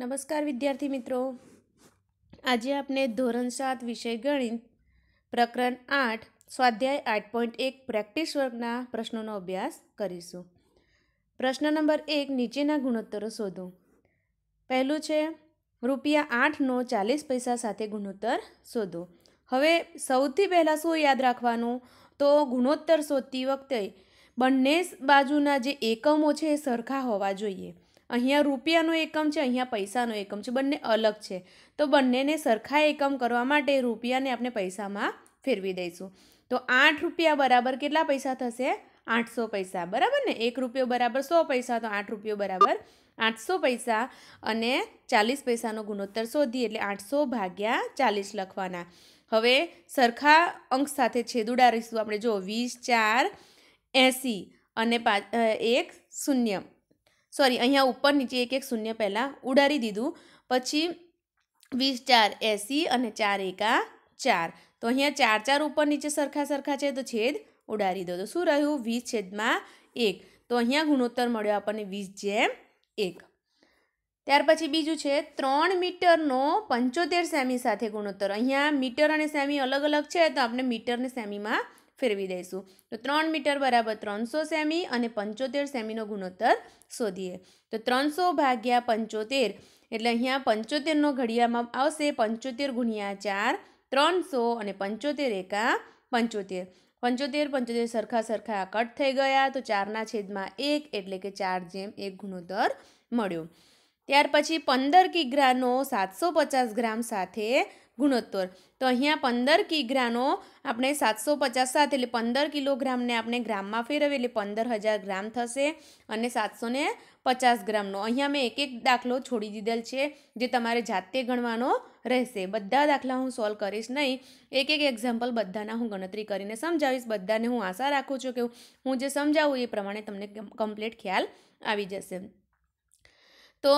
નમસ્કાર વિદ્યાર્થી મિત્રો આજે આપણે ધોરણ સાત વિષય ગણિત પ્રકરણ આઠ સ્વાધ્યાય આઠ પોઈન્ટ એક પ્રેક્ટિસ વર્ગના પ્રશ્નોનો અભ્યાસ કરીશું પ્રશ્ન નંબર એક નીચેના ગુણોત્તરો શોધો પહેલું છે રૂપિયા આઠનો ચાલીસ પૈસા સાથે ગુણોત્તર શોધો હવે સૌથી પહેલાં શું યાદ રાખવાનું તો ગુણોત્તર શોધતી વખતે બંને બાજુના જે એકમો છે એ સરખા હોવા જોઈએ અહીંયા રૂપિયાનો એકમ છે અહીંયા પૈસાનો એકમ છે બંને અલગ છે તો બંનેને સરખા એકમ કરવા માટે રૂપિયાને આપણે પૈસામાં ફેરવી દઈશું તો આઠ રૂપિયા બરાબર કેટલા પૈસા થશે આઠસો પૈસા બરાબર ને એક રૂપિયો બરાબર સો પૈસા તો આઠ રૂપિયો બરાબર આઠસો પૈસા અને ચાલીસ પૈસાનો ગુણોત્તર શોધીએ એટલે આઠસો ભાગ્યા ચાલીસ લખવાના હવે સરખા અંક સાથે છેદુડા ઉડાડીશું આપણે જો વીસ ચાર એંસી અને પાંચ એક શૂન્ય સોરી અહીંયા ઉપર નીચે એક એક શૂન્ય પહેલાં ઉડાડી દીધું પછી વીસ ચાર એસી અને ચાર એકા ચાર તો અહીંયા ચાર ચાર ઉપર નીચે સરખા સરખા છે તો છેદ ઉડાડી દો તો શું રહ્યું વીસ છેદમાં એક તો અહીંયા ગુણોત્તર મળ્યો આપણને વીસ જેમ એક ત્યાર પછી બીજું છે ત્રણ મીટરનો પંચોતેર સેમી સાથે ગુણોત્તર અહીંયા મીટર અને સેમી અલગ અલગ છે તો આપણે મીટરને સેમીમાં ફેરવી દઈશું તો ત્રણ મીટર બરાબર ત્રણસો સેમી અને પંચોતેર સેમીનો ગુણોત્તર શોધીએ તો ત્રણસો ભાગ્યા પંચોતેર એટલે અહીંયા પંચોતેરનો ઘડિયામાં આવશે પંચોતેર ગુણ્યા ચાર ત્રણસો અને પંચોતેર એકા પંચોતેર પંચોતેર પંચોતેર સરખા સરખા કટ થઈ ગયા તો ચારના છેદમાં એક એટલે કે ચાર જેમ એક ગુણોત્તર મળ્યો ત્યાર પછી પંદર કિગ્રાનો સાતસો પચાસ ગ્રામ સાથે ગુણોત્તર તો અહીંયા પંદર કિગ્રાનો આપણે સાતસો પચાસ સાથે એટલે પંદર કિલોગ્રામને આપણે ગ્રામમાં ફેરવીએ એટલે પંદર હજાર ગ્રામ થશે અને સાતસો ને પચાસ ગ્રામનો અહીંયા મેં એક એક દાખલો છોડી દીધેલ છે જે તમારે જાતે ગણવાનો રહેશે બધા દાખલા હું સોલ્વ કરીશ નહીં એક એક એક્ઝામ્પલ બધાના હું ગણતરી કરીને સમજાવીશ બધાને હું આશા રાખું છું કે હું જે સમજાવું એ પ્રમાણે તમને કમ્પ્લીટ ખ્યાલ આવી જશે તો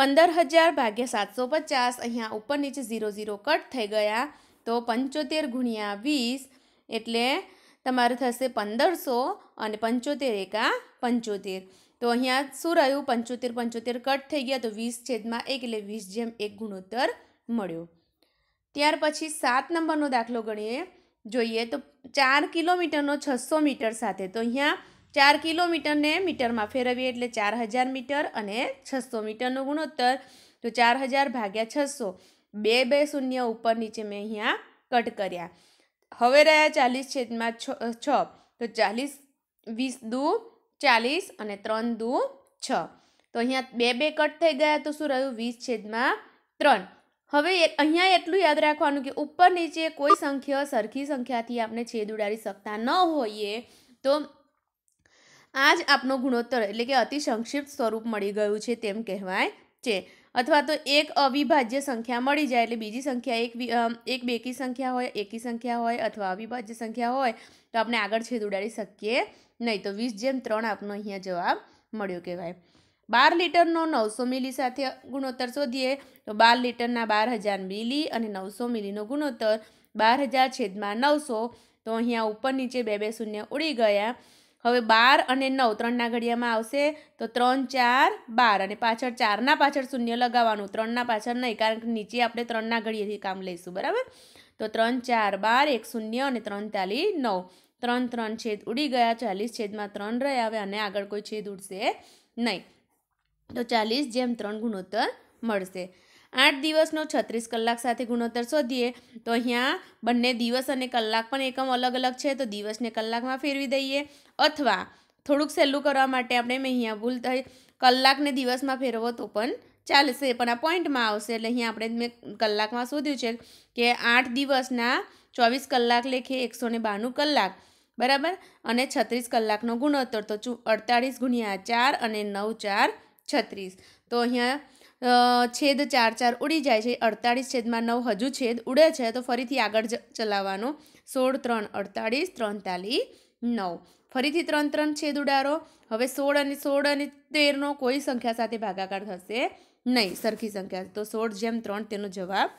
પંદર હજાર ભાગ્યા સાતસો પચાસ અહીંયા ઉપર નીચે ઝીરો ઝીરો કટ થઈ ગયા તો પંચોતેર ગુણ્યા વીસ એટલે તમારું થશે પંદરસો અને પંચોતેર એકા પંચોતેર તો અહીંયા શું રહ્યું પંચોતેર પંચોતેર કટ થઈ ગયા તો વીસ છેદમાં એક એટલે વીસ જેમ એક ગુણોત્તર મળ્યો ત્યાર પછી સાત નંબરનો દાખલો ગણીએ જોઈએ તો ચાર કિલોમીટરનો છસો મીટર સાથે તો અહીંયા ચાર કિલોમીટરને મીટરમાં ફેરવીએ એટલે ચાર હજાર મીટર અને છસો મીટરનો ગુણોત્તર તો ચાર હજાર ભાગ્યા છસો બે બે શૂન્ય ઉપર નીચે મેં અહીંયા કટ કર્યા હવે રહ્યા ચાલીસ છેદમાં છ તો ચાલીસ વીસ દુ ચાલીસ અને ત્રણ દુ છ તો અહીંયા બે બે કટ થઈ ગયા તો શું રહ્યું વીસ છેદમાં ત્રણ હવે અહીંયા એટલું યાદ રાખવાનું કે ઉપર નીચે કોઈ સંખ્યા સરખી સંખ્યાથી આપણે છેદ ઉડાડી શકતા ન હોઈએ તો આજ જ આપનો ગુણોત્તર એટલે કે અતિ સંક્ષિપ્ત સ્વરૂપ મળી ગયું છે તેમ કહેવાય છે અથવા તો એક અવિભાજ્ય સંખ્યા મળી જાય એટલે બીજી સંખ્યા એક એક બેકી સંખ્યા હોય એકી સંખ્યા હોય અથવા અવિભાજ્ય સંખ્યા હોય તો આપણે આગળ છેદ ઉડાડી શકીએ નહીં તો વીસ જેમ ત્રણ આપનો અહીંયા જવાબ મળ્યો કહેવાય બાર લીટરનો નવસો મિલી સાથે ગુણોત્તર શોધીએ તો બાર લીટરના બાર હજાર મિલી અને નવસો મિલીનો ગુણોત્તર બાર હજાર છેદમાં નવસો તો અહીંયા ઉપર નીચે બે બે શૂન્ય ઉડી ગયા હવે બાર અને નવ ત્રણના ઘડિયામાં આવશે તો ત્રણ ચાર બાર અને પાછળ ચારના પાછળ શૂન્ય લગાવવાનું ત્રણના પાછળ નહીં કારણ કે નીચે આપણે ત્રણના ઘડિયેથી કામ લઈશું બરાબર તો ત્રણ ચાર બાર એક શૂન્ય અને ત્રણ તાલી નવ ત્રણ ત્રણ છેદ ઉડી ગયા ચાલીસ છેદમાં ત્રણ રહ્યા આવે અને આગળ કોઈ છેદ ઉડશે નહીં તો ચાલીસ જેમ ત્રણ ગુણોત્તર મળશે આઠ દિવસનો છત્રીસ કલાક સાથે ગુણોત્તર શોધીએ તો અહીંયા બંને દિવસ અને કલાક પણ એકમ અલગ અલગ છે તો દિવસને કલાકમાં ફેરવી દઈએ અથવા થોડુંક સહેલું કરવા માટે આપણે અહીંયા ભૂલ થઈ કલાકને દિવસમાં ફેરવો તો પણ ચાલશે પણ આ પોઈન્ટમાં આવશે એટલે અહીંયા આપણે મેં કલાકમાં શોધ્યું છે કે આઠ દિવસના ચોવીસ કલાક લેખે એકસો ને બાણું કલાક બરાબર અને છત્રીસ કલાકનો ગુણોત્તર તો અડતાળીસ ગુણ્યા ચાર અને નવ ચાર છત્રીસ તો અહીંયા છેદ ચાર ચાર ઉડી જાય છે અડતાળીસ છેદમાં નવ હજુ છેદ ઉડે છે તો ફરીથી આગળ ચલાવવાનો સોળ ત્રણ અડતાળીસ ત્રણતાલી નવ ફરીથી ત્રણ ત્રણ છેદ ઉડારો હવે સોળ અને સોળ અને તેરનો કોઈ સંખ્યા સાથે ભાગાકાર થશે નહીં સરખી સંખ્યા તો સોળ જેમ ત્રણ તેનો જવાબ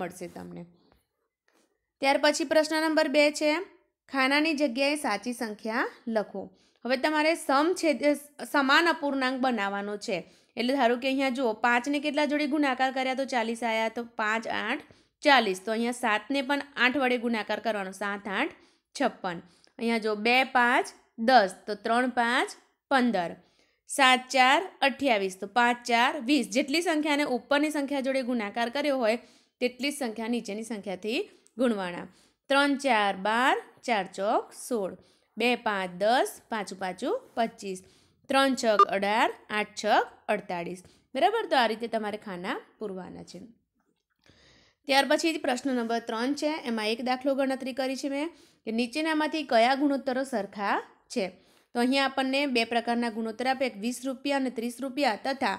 મળશે તમને ત્યાર પછી પ્રશ્ન નંબર બે છે ખાનાની જગ્યાએ સાચી સંખ્યા લખો હવે તમારે સમ છેદ સમાન અપૂર્ણાંક બનાવવાનો છે એટલે ધારો કે અહીંયા જુઓ પાંચને કેટલા જોડે ગુણાકાર કર્યા તો ચાલીસ આવ્યા તો પાંચ આઠ ચાલીસ તો અહીંયા સાતને પણ આઠ વડે ગુણાકાર કરવાનો સાત આઠ છપ્પન અહીંયા જો બે પાંચ દસ તો ત્રણ પાંચ પંદર સાત ચાર અઠ્યાવીસ તો પાંચ ચાર વીસ જેટલી સંખ્યાને ઉપરની સંખ્યા જોડે ગુણાકાર કર્યો હોય તેટલી જ સંખ્યા નીચેની સંખ્યાથી ગુણવાના ત્રણ ચાર બાર ચાર ચોક સોળ બે પાંચ દસ પાંચું પાછું પચીસ ત્રણ છક અઢાર આઠ છક અડતાળીસ બરાબર તો આ રીતે તમારે ખાના પૂરવાના છે ત્યાર પછી પ્રશ્ન નંબર ત્રણ છે એમાં એક દાખલો ગણતરી કરી છે મેં કે નીચેનામાંથી કયા ગુણોત્તરો સરખા છે તો અહીંયા આપણને બે પ્રકારના ગુણોત્તર આપે વીસ રૂપિયા અને ત્રીસ રૂપિયા તથા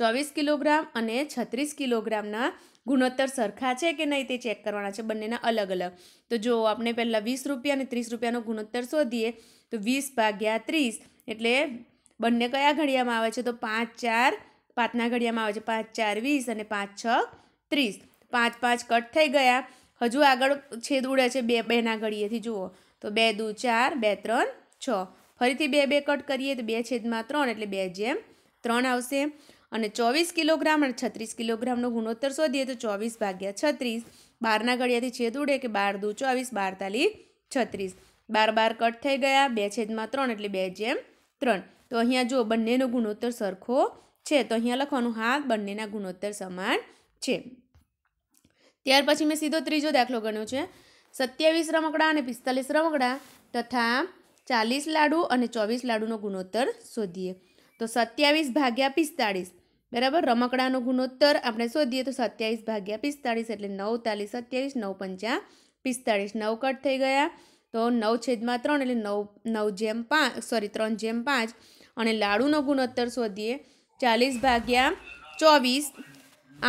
ચોવીસ કિલોગ્રામ અને છત્રીસ કિલોગ્રામના ગુણોત્તર સરખા છે કે નહીં તે ચેક કરવાના છે બંનેના અલગ અલગ તો જો આપણે પહેલાં વીસ રૂપિયા અને ત્રીસ રૂપિયાનો ગુણોત્તર શોધીએ તો વીસ ભાગ્યા ત્રીસ એટલે બંને કયા ઘડિયામાં આવે છે તો પાંચ ચાર પાંચના ઘડિયામાં આવે છે પાંચ ચાર વીસ અને પાંચ છ ત્રીસ પાંચ પાંચ કટ થઈ ગયા હજુ આગળ છેદ ઉડે છે બે બેના ઘડીએથી જુઓ તો બે દૂ ચાર બે ત્રણ છ ફરીથી બે બે કટ કરીએ તો બે છેદમાં ત્રણ એટલે બે જેમ ત્રણ આવશે અને ચોવીસ કિલોગ્રામ અને છત્રીસ કિલોગ્રામનો ગુણોત્તર શોધીએ તો ચોવીસ ભાગ્યા છત્રીસ બારના ઘડિયાથી છેદ ઉડે કે બાર દૂ ચોવીસ બારતાલી છત્રીસ બાર બાર કટ થઈ ગયા બે છેદમાં ત્રણ એટલે બે જેમ ત્રણ તો અહીંયા જો બંનેનો ગુણોત્તર સરખો છે તો અહીંયા લખવાનું હા બંનેના ગુણોત્તર સમાન છે ત્યાર પછી મેં સીધો ત્રીજો દાખલો ગણ્યો છે સત્યાવીસ રમકડા અને પિસ્તાલીસ રમકડા તથા ચાલીસ લાડુ અને ચોવીસ લાડુનો ગુણોત્તર શોધીએ તો સત્યાવીસ ભાગ્યા પિસ્તાળીસ બરાબર રમકડાનો ગુણોત્તર આપણે શોધીએ તો સત્યાવીસ ભાગ્યા પિસ્તાળીસ એટલે નવતાલીસ સત્યાવીસ નવ પંચા પિસ્તાળીસ નવ કટ થઈ ગયા તો નવ છેદમાં ત્રણ એટલે નવ નવ જેમ પાંચ સોરી ત્રણ જેમ પાંચ અને લાડુનો ગુણોત્તર શોધીએ ચાલીસ ભાગ્યા ચોવીસ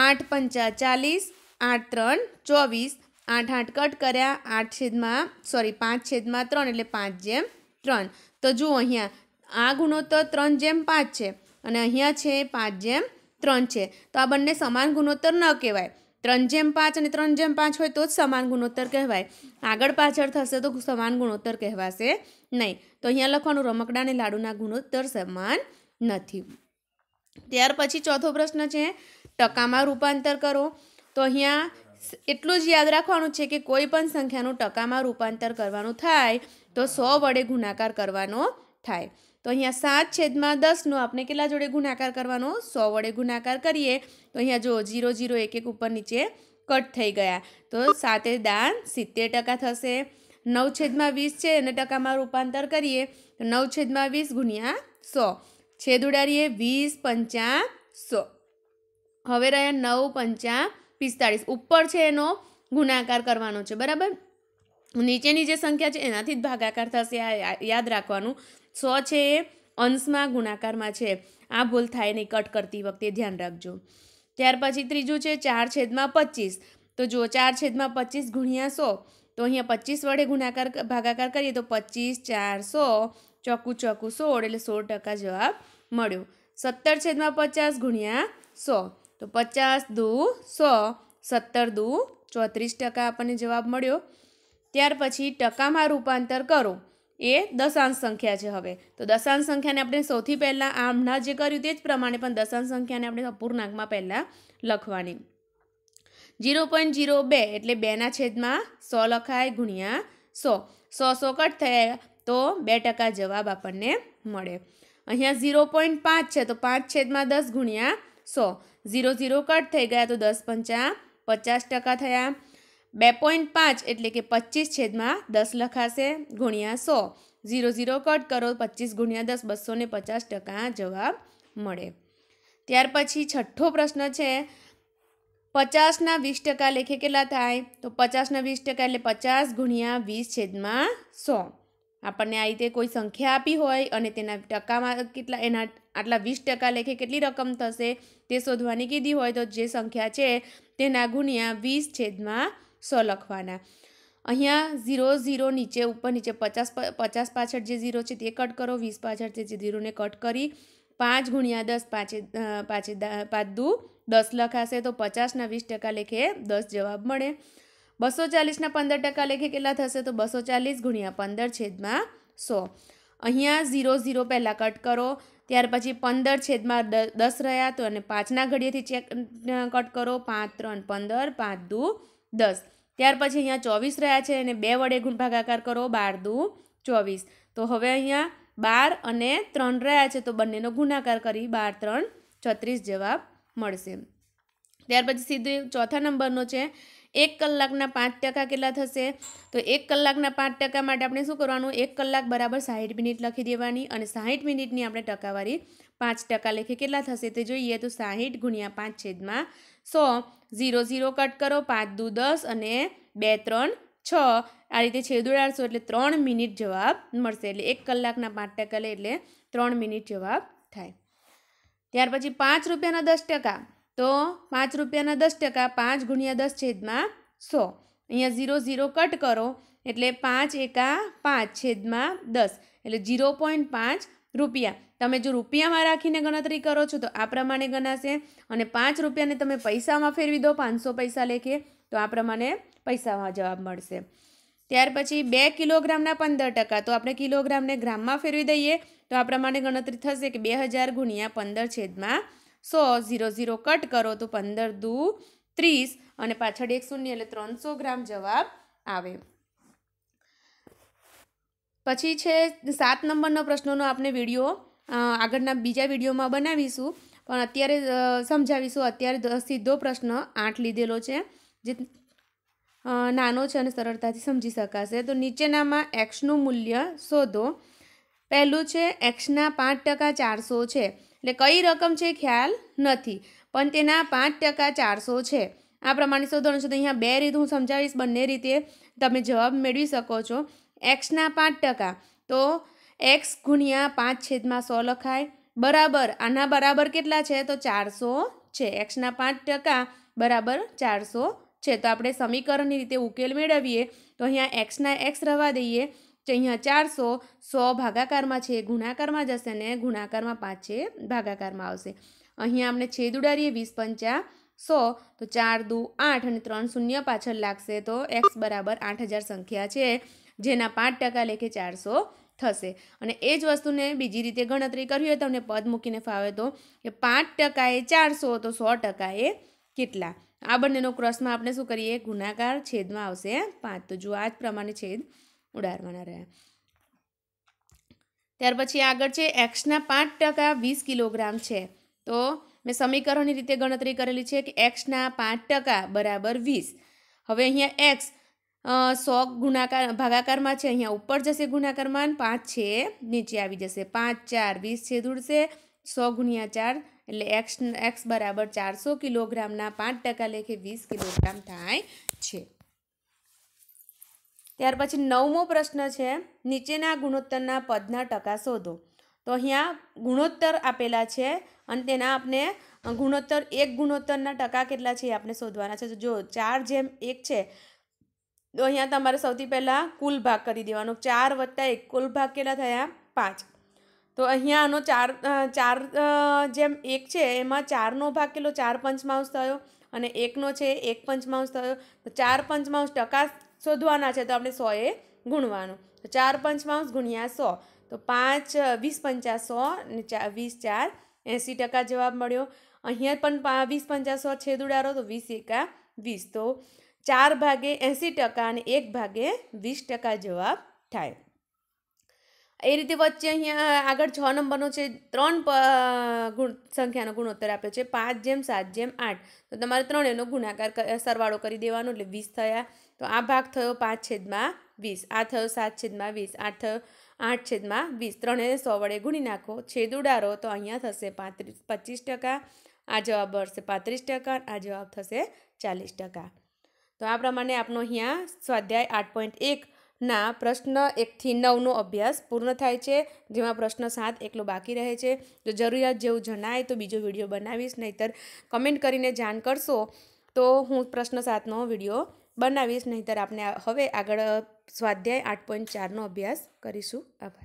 આઠ પંચા ચાલીસ આઠ ત્રણ ચોવીસ આઠ આઠ કટ કર્યા આઠ છેદમાં સોરી પાંચ છેદમાં ત્રણ એટલે પાંચ જેમ ત્રણ તો જુઓ અહીંયા આ ગુણોત્તર ત્રણ જેમ પાંચ છે અને અહીંયા છે પાંચ જેમ ત્રણ છે તો આ બંને સમાન ગુણોત્તર ન કહેવાય ત્રણ જેમ પાંચ અને ત્રણ જેમ પાંચ હોય તો જ સમાન ગુણોત્તર કહેવાય આગળ પાછળ થશે તો સમાન ગુણોત્તર કહેવાશે નહીં તો અહીંયા લખવાનું રમકડા અને લાડુના ગુણોત્તર સમાન નથી ત્યાર પછી ચોથો પ્રશ્ન છે ટકામાં રૂપાંતર કરો તો અહીંયા એટલું જ યાદ રાખવાનું છે કે કોઈ પણ સંખ્યાનું ટકામાં રૂપાંતર કરવાનું થાય તો સો વડે ગુણાકાર કરવાનો થાય તો અહીંયા સાત છેદમાં દસનો આપણે કેટલા જોડે ગુણાકાર કરવાનો સો વડે ગુણાકાર કરીએ તો અહીંયા જો જીરો ઝીરો એક એક ઉપર નીચે કટ થઈ ગયા તો સાતે દાન સિત્તેર ટકા થશે નવ છેદમાં વીસ છે અને ટકામાં રૂપાંતર કરીએ તો નવ છેદમાં વીસ ગુણ્યા સો છેદ ઉડાડીએ વીસ પંચા સો હવે રહ્યા નવ પંચા પિસ્તાળીસ ઉપર છે એનો ગુણાકાર કરવાનો છે બરાબર નીચેની જે સંખ્યા છે એનાથી જ ભાગાકાર થશે આ યાદ રાખવાનું સો છે એ અંશમાં ગુણાકારમાં છે આ ભૂલ થાય નહીં કટ કરતી વખતે ધ્યાન રાખજો ત્યાર પછી ત્રીજું છે ચાર છેદમાં પચીસ તો જો ચાર છેદમાં પચીસ ગુણ્યા સો તો અહીંયા પચીસ વડે ગુણાકાર ભાગાકાર કરીએ તો પચીસ સો ચોખ્ખું ચોખ્ખું સોળ એટલે સોળ ટકા જવાબ મળ્યો સત્તર છેદમાં પચાસ ગુણ્યા સો તો પચાસ દુ સો સત્તર દુ ચોત્રીસ ટકા આપણને જવાબ મળ્યો ત્યાર પછી ટકામાં રૂપાંતર કરો એ દશાંશ સંખ્યા છે હવે તો દશાંશ સંખ્યાને આપણે સૌથી પહેલાં આ હમણાં જે કર્યું તે જ પ્રમાણે પણ દશાંશ સંખ્યાને આપણે અપૂર્ણાંકમાં પહેલાં લખવાની જીરો પોઈન્ટ જીરો બે એટલે બેના છેદમાં સો લખાય ગુણ્યા સો સો સો કટ થયા તો બે ટકા જવાબ આપણને મળે અહીંયા ઝીરો પોઈન્ટ પાંચ છે તો પાંચ છેદમાં દસ ગુણ્યા સો ઝીરો ઝીરો કટ થઈ ગયા તો દસ પંચા પચાસ ટકા થયા બે પોઈન્ટ પાંચ એટલે કે પચીસ છેદમાં દસ લખાશે ગુણ્યા સો ઝીરો ઝીરો કટ કરો પચીસ ગુણ્યા દસ બસો ને પચાસ ટકા જવાબ મળે ત્યાર પછી છઠ્ઠો પ્રશ્ન છે પચાસના વીસ ટકા લેખે કેટલા થાય તો પચાસના વીસ ટકા એટલે પચાસ ગુણ્યા વીસ છેદમાં સો આપણને આ રીતે કોઈ સંખ્યા આપી હોય અને તેના ટકામાં કેટલા એના આટલા વીસ ટકા લેખે કેટલી રકમ થશે તે શોધવાની કીધી હોય તો જે સંખ્યા છે તેના ગુણ્યા વીસ છેદમાં સો લખવાના અહીંયા ઝીરો ઝીરો નીચે ઉપર નીચે પચાસ પચાસ પાછળ જે ઝીરો છે તે કટ કરો વીસ પાછળ જે ઝીરોને કટ કરી પાંચ ગુણ્યા દસ પાંચે પાંચે પાંચ દુ દસ લખાશે તો પચાસના વીસ ટકા લેખે દસ જવાબ મળે બસો ચાલીસના પંદર ટકા લેખે કેટલા થશે તો બસો ચાલીસ ગુણ્યા પંદર છેદમાં સો અહીંયા ઝીરો ઝીરો પહેલાં કટ કરો ત્યાર પછી પંદર છેદમાં દસ રહ્યા તો અને પાંચના ઘડીએથી ચેક કટ કરો પાંચ ત્રણ પંદર પાંચ દુ દસ ત્યાર પછી અહીંયા ચોવીસ રહ્યા છે અને બે વડે ગુણભાગાકાર કરો બાર દુ ચોવીસ તો હવે અહીંયા બાર અને ત્રણ રહ્યા છે તો બંનેનો ગુણાકાર કરી બાર ત્રણ છત્રીસ જવાબ મળશે ત્યાર પછી સીધું ચોથા નંબરનો છે એક કલાકના પાંચ ટકા કેટલા થશે તો એક કલાકના પાંચ ટકા માટે આપણે શું કરવાનું એક કલાક બરાબર સાહીઠ મિનિટ લખી દેવાની અને સાહીઠ મિનિટની આપણે ટકાવારી પાંચ ટકા લેખે કેટલા થશે તે જોઈએ તો સાહીઠ ગુણ્યા પાંચ છેદમાં સો ઝીરો ઝીરો કટ કરો પાંચ દુ દસ અને બે ત્રણ છ આ રીતે છેદું ડાળશો એટલે ત્રણ મિનિટ જવાબ મળશે એટલે એક કલાકના પાંચ ટકા લે એટલે ત્રણ મિનિટ જવાબ થાય ત્યાર પછી પાંચ રૂપિયાના દસ ટકા તો પાંચ રૂપિયાના દસ ટકા પાંચ ગુણ્યા દસ છેદમાં સો અહીંયા ઝીરો ઝીરો કટ કરો એટલે પાંચ એકા પાંચ છેદમાં દસ એટલે ઝીરો પોઈન્ટ પાંચ રૂપિયા તમે જો રૂપિયામાં રાખીને ગણતરી કરો છો તો આ પ્રમાણે ગણાશે અને પાંચ રૂપિયાને તમે પૈસામાં ફેરવી દો પાંચસો પૈસા લેખે તો આ પ્રમાણે પૈસામાં જવાબ મળશે ત્યાર પછી બે કિલોગ્રામના પંદર ટકા તો આપણે કિલોગ્રામને ગ્રામમાં ફેરવી દઈએ તો આ પ્રમાણે ગણતરી થશે કે બે હજાર ગુણ્યા પંદર છેદમાં સો ઝીરો ઝીરો કટ કરો તો પંદર દુ ત્રીસ અને પાછળ એક શૂન્ય એટલે ત્રણસો ગ્રામ જવાબ આવે પછી છે સાત નંબરનો પ્રશ્નોનો આપણે વિડીયો આગળના બીજા વિડીયોમાં બનાવીશું પણ અત્યારે સમજાવીશું અત્યારે સીધો પ્રશ્ન આઠ લીધેલો છે જે નાનો છે અને સરળતાથી સમજી શકાશે તો નીચેનામાં એક્સનું મૂલ્ય શોધો પહેલું છે એક્સના પાંચ ટકા ચારસો છે એટલે કઈ રકમ છે ખ્યાલ નથી પણ તેના પાંચ ટકા ચારસો છે આ પ્રમાણે શોધવાનું છે તો અહીંયા બે રીત હું સમજાવીશ બંને રીતે તમે જવાબ મેળવી શકો છો એક્સના પાંચ ટકા તો એક્સ ગુણ્યા પાંચ છેદમાં સો લખાય બરાબર આના બરાબર કેટલા છે તો ચારસો છે એક્સના પાંચ ટકા બરાબર ચારસો છે તો આપણે સમીકરણની રીતે ઉકેલ મેળવીએ તો અહીંયા એક્સના એક્સ રહેવા દઈએ અહીંયા ચારસો સો ભાગાકારમાં છે ગુણાકારમાં જશે ને ગુણાકારમાં પાંચ છે ભાગાકારમાં આવશે અહીંયા આપણે છેદ ઉડાડીએ વીસ પંચા સો તો ચાર દુ આઠ અને ત્રણ શૂન્ય પાછળ લાગશે તો એક્સ બરાબર આઠ હજાર સંખ્યા છે જેના પાંચ ટકા લેખે ચારસો થશે અને એ જ વસ્તુને બીજી રીતે ગણતરી કરવી હોય તમને પદ મૂકીને ફાવે તો કે પાંચ ટકા એ ચારસો તો સો ટકા એ કેટલા આ બંનેનો ક્રોસમાં આપણે શું કરીએ ગુણાકાર છેદમાં આવશે પાંચ તો જો આ જ પ્રમાણે છેદ ઉડાડવાના રહ્યા ત્યાર પછી આગળ છે એક્સના પાંચ ટકા વીસ કિલોગ્રામ છે તો મેં સમીકરણની રીતે ગણતરી કરેલી છે કે એક્સના પાંચ ટકા બરાબર વીસ હવે અહીંયા એક્સ સો ગુણાકાર ભાગાકારમાં છે અહીંયા ઉપર જશે ગુણાકારમાં પાંચ છે નીચે આવી જશે પાંચ ચાર વીસ છે દૂડશે સો ગુણ્યા ચાર એટલે એક્સ એક્સ બરાબર ચારસો કિલોગ્રામના પાંચ ટકા લેખે વીસ કિલોગ્રામ થાય છે ત્યાર પછી નવમો પ્રશ્ન છે નીચેના ગુણોત્તરના પદના ટકા શોધો તો અહીંયા ગુણોત્તર આપેલા છે અને તેના આપણે ગુણોત્તર એક ગુણોત્તરના ટકા કેટલા છે એ આપણે શોધવાના છે જો ચાર જેમ એક છે તો અહીંયા તમારે સૌથી પહેલાં કુલ ભાગ કરી દેવાનો ચાર વત્તા એક કુલ ભાગ કેટલા થયા પાંચ તો અહીંયા આનો ચાર ચાર જેમ એક છે એમાં ચારનો ભાગ કેટલો ચાર પંચમાંશ થયો અને એકનો છે એક પંચમાંશ થયો તો ચાર પંચમાંશ ટકા શોધવાના છે તો આપણે સોએ ગુણવાનું તો ચાર પંચમાંશ ગુણ્યા સો તો પાંચ વીસ પંચા સો ને ચાર વીસ ચાર એંસી ટકા જવાબ મળ્યો અહીંયા પણ વીસ પંચા સો છેદ ઉડાડો તો વીસ એકા વીસ તો ચાર ભાગે એંસી ટકા અને એક ભાગે વીસ ટકા જવાબ થાય એ રીતે વચ્ચે અહીંયા આગળ છ નંબરનો છે ત્રણ ગુણ સંખ્યાનો ગુણોત્તર આપ્યો છે પાંચ જેમ સાત જેમ આઠ તો તમારે ત્રણેયનો ગુણાકાર સરવાળો કરી દેવાનો એટલે વીસ થયા તો આ ભાગ થયો પાંચ છેદમાં વીસ આ થયો સાત છેદમાં વીસ આઠ થયો આઠ છેદમાં વીસ ત્રણે સો વડે ગુણી નાખો છેદ ઉડારો તો અહીંયા થશે પાંત્રીસ પચીસ ટકા આ જવાબ મળશે પાંત્રીસ ટકા આ જવાબ થશે ચાલીસ ટકા તો આ પ્રમાણે આપણો અહીંયા સ્વાધ્યાય આઠ પોઈન્ટ એકના પ્રશ્ન એકથી નવનો અભ્યાસ પૂર્ણ થાય છે જેમાં પ્રશ્ન સાત એકલો બાકી રહે છે જો જરૂરિયાત જેવું જણાય તો બીજો વિડીયો બનાવીશ નહીંતર કમેન્ટ કરીને જાણ કરશો તો હું પ્રશ્ન સાતનો વિડીયો બનાવીશ નહીંતર આપણે હવે આગળ સ્વાધ્યાય આઠ પોઈન્ટ ચારનો અભ્યાસ કરીશું આભાર